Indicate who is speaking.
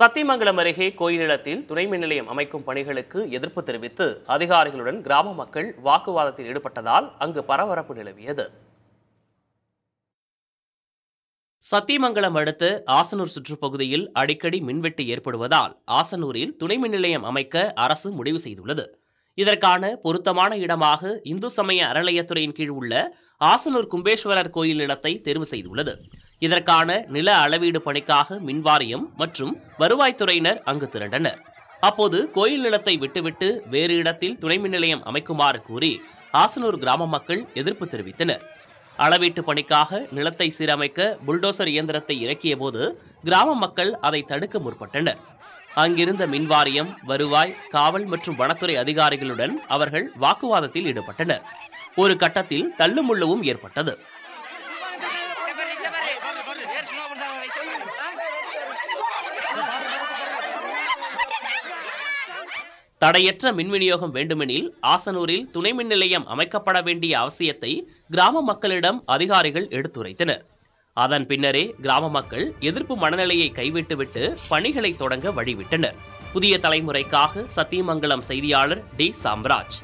Speaker 1: சத்தியமங்கலம் அருகே கோயில் நிலத்தில் துணை மின் நிலையம் அமைக்கும் பணிகளுக்கு எதிர்ப்பு தெரிவித்து அதிகாரிகளுடன் கிராம மக்கள் வாக்குவாதத்தில் ஈடுபட்டதால் அங்கு பரபரப்பு நிலவியது சத்தியமங்கலம் அடுத்து ஆசனூர் சுற்றுப்பகுதியில் அடிக்கடி மின்வெட்டு ஏற்படுவதால் ஆசனூரில் துணை மின் நிலையம் அமைக்க அரசு முடிவு செய்துள்ளது இதற்கான பொருத்தமான இடமாக இந்து சமய அறநிலையத்துறையின் கீழ் உள்ள ஆசனூர் கும்பேஸ்வரர் கோயில் நிலத்தை தேர்வு செய்துள்ளது இதற்கான நில அளவீடு பணிக்காக மின்வாரியம் மற்றும் வருவாய்த்துறையினர் அங்கு திரண்டனர் அப்போது கோயில் நிலத்தை விட்டுவிட்டு வேறு இடத்தில் துணை மின் நிலையம் அமைக்குமாறு கூறி ஆசனூர் கிராம மக்கள் எதிர்ப்பு தெரிவித்தனர் அளவீட்டு பணிக்காக நிலத்தை சீரமைக்க புல்டோசர் இயந்திரத்தை இறக்கிய போது கிராம மக்கள் அதை தடுக்க முற்பட்டனர் அங்கிருந்த மின்வாரியம் வருவாய் காவல் மற்றும் வனத்துறை அதிகாரிகளுடன் அவர்கள் வாக்குவாதத்தில் ஈடுபட்டனர் ஒரு கட்டத்தில் தள்ளுமுள்ளவும் ஏற்பட்டது தடையற்ற மின் விநியோகம் வேண்டுமெனில் ஆசனூரில் துணை மின் நிலையம் அமைக்கப்பட வேண்டிய அவசியத்தை கிராம மக்களிடம் அதிகாரிகள் எடுத்துரைத்தனர் அதன் பின்னரே கிராம மக்கள் எதிர்ப்பு மனநிலையை கைவிட்டுவிட்டு பணிகளை தொடங்க வழிவிட்டனர் புதிய தலைமுறைக்காக சத்தியமங்கலம் செய்தியாளர் டி சாம்ராஜ்